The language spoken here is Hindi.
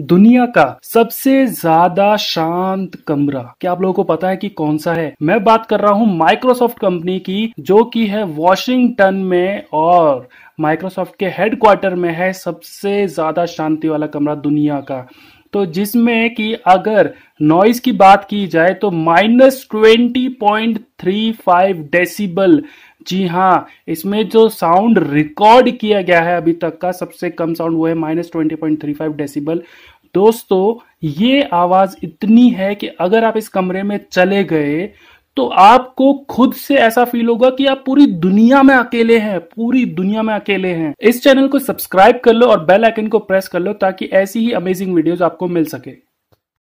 दुनिया का सबसे ज्यादा शांत कमरा क्या आप लोगों को पता है कि कौन सा है मैं बात कर रहा हूं माइक्रोसॉफ्ट कंपनी की जो कि है वॉशिंगटन में और माइक्रोसॉफ्ट के हेडक्वार्टर में है सबसे ज्यादा शांति वाला कमरा दुनिया का तो जिसमें कि अगर नॉइज की बात की जाए तो minus twenty point three five decibel जी हाँ इसमें जो साउंड रिकॉर्ड किया गया है अभी तक का सबसे कम साउंड वो है minus twenty point three five decibel दोस्तों ये आवाज इतनी है कि अगर आप इस कमरे में चले गए तो आपको खुद से ऐसा फील होगा कि आप पूरी दुनिया में अकेले हैं पूरी दुनिया में अकेले हैं इस चैनल को सब्सक्राइब कर लो और बेल आइकन को प्रेस कर लो ताकि ऐसी ही अमेजिंग वीडियोस आपको मिल सके